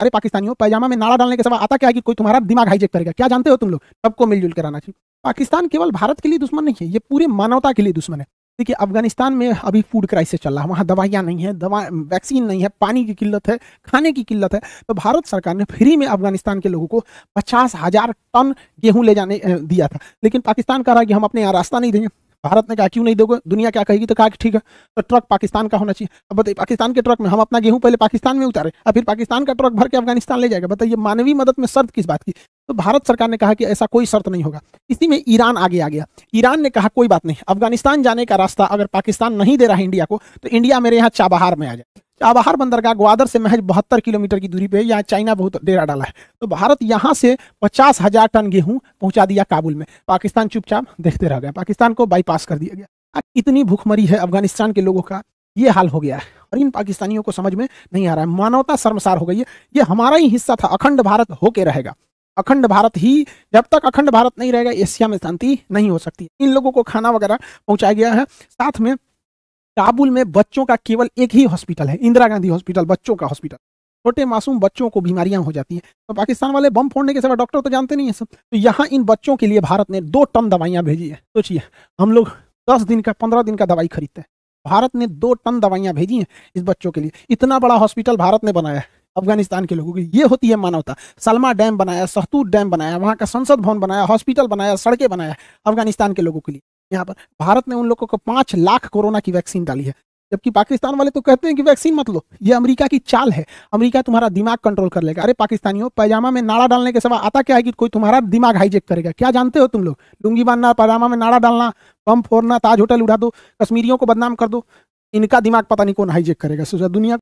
अरे पाकिस्तानियों पैजामा में नाड़ा डालने के सवा आता क्या है कि कोई तुम्हारा दिमाग हाईजेक करेगा क्या जानते हो तुम लोग सबको मिलजुल कर आना चाहिए पाकिस्तान केवल भारत के लिए दुश्मन नहीं है ये पूरे मानवता के लिए दुश्मन है देखिए अफगानिस्तान में अभी फूड क्राइसिस चल रहा है वहाँ दवाइयाँ नहीं है दवा वैक्सीन नहीं है पानी की किल्लत है खाने की किल्लत है तो भारत सरकार ने फ्री में अफगानिस्तान के लोगों को पचास हजार टन गेहूं ले जाने दिया था लेकिन पाकिस्तान कह रहा है कि हम अपने यहाँ रास्ता नहीं देंगे भारत ने कहा क्यों नहीं दोगे दुनिया क्या कहेगी तो कहा कि ठीक है तो ट्रक पाकिस्तान का होना चाहिए अब बताइए पाकिस्तान के ट्रक में हम अपना गेहूं पहले पाकिस्तान में उतारे और फिर पाकिस्तान का ट्रक भर के अफगानिस्तान ले जाएगा बताइए मानवीय मदद में शर्त किस बात की तो भारत सरकार ने कहा कि ऐसा कोई शर्त नहीं होगा इसी में ईरान आगे आ गया ईरान ने कहा कोई बात नहीं अफगानिस्तान जाने का रास्ता अगर पाकिस्तान नहीं दे रहा है इंडिया को तो इंडिया मेरे यहाँ चाबहार में आ जाए चाबहार बंदरगाह ग्वादर से महज बहत्तर किलोमीटर की दूरी पे यहाँ चाइना बहुत डेरा डाला है तो भारत यहाँ से पचास हजार टन गेहूं पहुंचा दिया काबुल में पाकिस्तान चुपचाप देखते रह गया पाकिस्तान को बाईपास कर दिया गया इतनी भूखमरी है अफगानिस्तान के लोगों का ये हाल हो गया है और इन पाकिस्तानियों को समझ में नहीं आ रहा है मानवता शर्मसार हो गई है ये हमारा ही हिस्सा था अखंड भारत होके रहेगा अखंड भारत ही जब तक अखंड भारत नहीं रहेगा एशिया में शांति नहीं हो सकती इन लोगों को खाना वगैरह पहुंचाया गया है साथ में काबुल में बच्चों का केवल एक ही हॉस्पिटल है इंदिरा गांधी हॉस्पिटल बच्चों का हॉस्पिटल छोटे मासूम बच्चों को बीमारियां हो जाती हैं तो पाकिस्तान वाले बम फोड़ने के समय डॉक्टर तो जानते नहीं है सब तो यहाँ इन बच्चों के लिए भारत ने दो टन दवाइयाँ भेजी है सोचिए हम लोग दस दिन का पंद्रह दिन का दवाई खरीदते हैं भारत ने दो टन दवाइयाँ भेजी हैं इस बच्चों के लिए इतना बड़ा हॉस्पिटल भारत ने बनाया अफगानिस्तान के लोगों की ये होती है मानवता सलमा डैम बनाया सहतूत डैम बनाया वहाँ का संसद भवन बनाया हॉस्पिटल बनाया सड़कें बनाया अफगानिस्तान के लोगों के लिए यहाँ पर भारत ने उन लोगों को पांच लाख कोरोना की वैक्सीन डाली है जबकि पाकिस्तान वाले तो कहते हैं कि वैक्सीन मत लो ये अमेरिका की चाल है अमेरिका तुम्हारा दिमाग कंट्रोल कर लेगा अरे पाकिस्तानियों पैजामा में नाड़ा डालने के सवाल आता क्या है कि कोई तुम्हारा दिमाग हाईजेक करेगा क्या जानते हो तुम लोग लुंगी बांधना पैजामा में नाड़ा डालना बम फोड़ना ताज होटल उड़ा दो कश्मीरियों को बदनाम कर दो इनका दिमाग पता नहीं कौन हाईजेक करेगा सोचा दुनिया